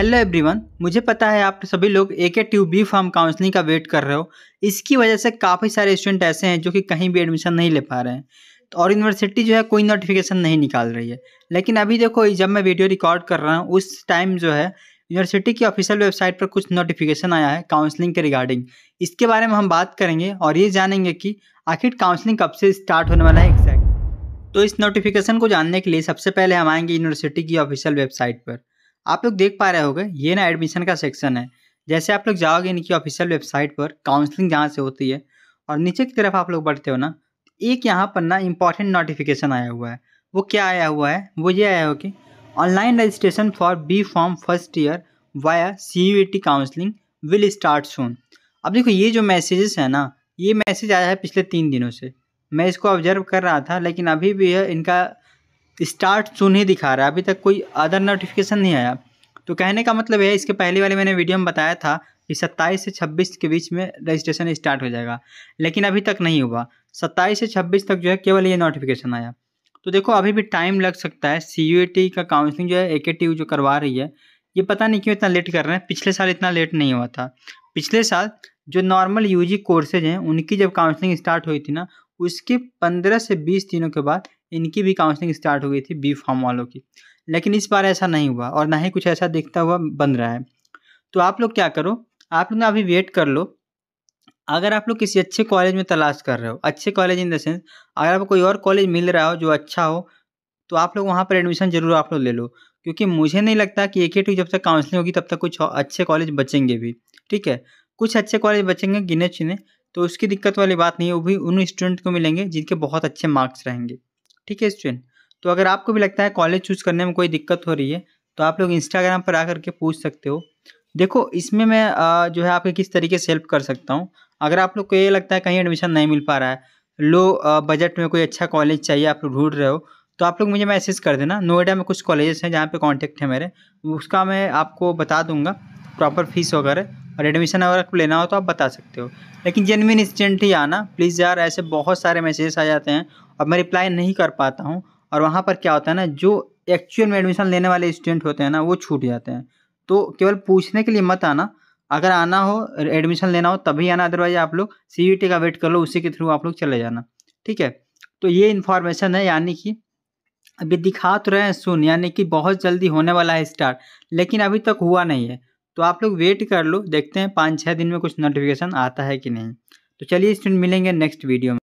hello everyone मुझे पता है आप सभी लोग A K T U B form counselling का वेट कर रहे हो इसकी वजह से काफ़ी सारे स्टूडेंट ऐसे हैं जो कि कहीं भी एडमिशन नहीं ले पा रहे हैं तो और यूनिवर्सिटी जो है कोई नोटिफिकेशन नहीं निकाल रही है लेकिन अभी देखो जब मैं वीडियो रिकॉर्ड कर रहा हूँ उस टाइम जो है यूनिवर्सिटी की ऑफिशियल वेबसाइट पर कुछ नोटिफिकेशन आया है काउंसलिंग के रिगार्डिंग इसके बारे में हम बात करेंगे और ये जानेंगे कि आखिर काउंसलिंग कब से स्टार्ट होने वाला है एग्जैक्ट तो इस नोटिफिकेशन को जानने के लिए सबसे पहले हम आएंगे यूनिवर्सिटी की ऑफिशियल वेबसाइट पर आप लोग देख पा रहे होगे ये ना एडमिशन का सेक्शन है जैसे आप लोग जाओगे इनकी ऑफिशियल वेबसाइट पर काउंसलिंग जहाँ से होती है और नीचे की तरफ आप लोग बढ़ते हो ना एक यहाँ पर ना इम्पॉर्टेंट नोटिफिकेशन आया हुआ है वो क्या आया हुआ है वो ये आया हो कि online registration for B form first year via C U T counselling will start soon अब देखो ये जो मैसेजेस है ना ये मैसेज आया है पिछले तीन दिनों से मैं इसको ऑब्जर्व कर रहा था लेकिन अभी भी है इनका स्टार्ट सुन ही दिखा रहा है अभी तक कोई अदर नोटिफिकेशन नहीं आया तो कहने का मतलब है इसके पहले वाले मैंने वीडियो में बताया था कि सत्ताईस से छब्बीस के बीच में रजिस्ट्रेशन स्टार्ट हो जाएगा लेकिन अभी तक नहीं हुआ सत्ताईस से छब्बीस तक जो है केवल ये नोटिफिकेशन आया तो देखो अभी भी टाइम लग सकता है सी का काउंसलिंग जो है ए जो करवा रही है ये पता नहीं क्यों इतना लेट कर रहे हैं पिछले साल इतना लेट नहीं हुआ था पिछले साल जो नॉर्मल यूजी कोर्सेज हैं उनकी जब काउंसलिंग स्टार्ट हुई थी ना उसके पंद्रह से बीस दिनों के बाद इनकी भी काउंसलिंग स्टार्ट हो गई थी बी फॉर्म वालों की लेकिन इस बार ऐसा नहीं हुआ और ना ही कुछ ऐसा दिखता हुआ बन रहा है तो आप लोग क्या करो आप लोग अभी वेट कर लो अगर आप लोग किसी अच्छे कॉलेज में तलाश कर रहे हो अच्छे कॉलेज इन द सेंस अगर आपको कोई और कॉलेज मिल रहा हो जो अच्छा हो तो आप लोग वहाँ पर एडमिशन ज़रूर आप लोग ले लो क्योंकि मुझे नहीं लगता कि एक ही टू जब तक काउंसलिंग होगी तब तक कुछ अच्छे कॉलेज बचेंगे भी ठीक है कुछ अच्छे कॉलेज बचेंगे गिने चुने तो उसकी दिक्कत वाली बात नहीं है वो भी उन स्टूडेंट को मिलेंगे जिनके बहुत अच्छे मार्क्स रहेंगे ठीक है स्टूडेंट तो अगर आपको भी लगता है कॉलेज चूज़ करने में कोई दिक्कत हो रही है तो आप लोग इंस्टाग्राम पर आकर के पूछ सकते हो देखो इसमें मैं जो है आपके किस तरीके से हेल्प कर सकता हूँ अगर आप लोग को ये लगता है कहीं एडमिशन नहीं मिल पा रहा है लो बजट में कोई अच्छा कॉलेज चाहिए आप लोग ढूंढ रहे हो तो आप लोग मुझे मैसेज कर देना नोएडा में कुछ कॉलेजेस हैं जहाँ पे कांटेक्ट है मेरे उसका मैं आपको बता दूंगा प्रॉपर फीस वगैरह और एडमिशन अगर आपको लेना हो तो आप बता सकते हो लेकिन जेनविन स्टूडेंट ही आना प्लीज़ यार ऐसे बहुत सारे मैसेज आ जाते हैं और मैं रिप्लाई नहीं कर पाता हूँ और वहाँ पर क्या होता है ना जो एक्चुअल में एडमिशन लेने वाले स्टूडेंट होते हैं ना वो छूट जाते हैं तो केवल पूछने के लिए मत आना अगर आना हो एडमिशन लेना हो तभी आना अदरवाइज आप लोग सी का वेट कर लो उसी के थ्रू आप लोग चले जाना ठीक है तो ये इन्फॉर्मेशन है यानी कि अभी दिखा तो रहे हैं सुन यानी कि बहुत जल्दी होने वाला है स्टार्ट लेकिन अभी तक हुआ नहीं है तो आप लोग वेट कर लो देखते हैं पाँच छः दिन में कुछ नोटिफिकेशन आता है कि नहीं तो चलिए स्टूडेंट मिलेंगे नेक्स्ट वीडियो में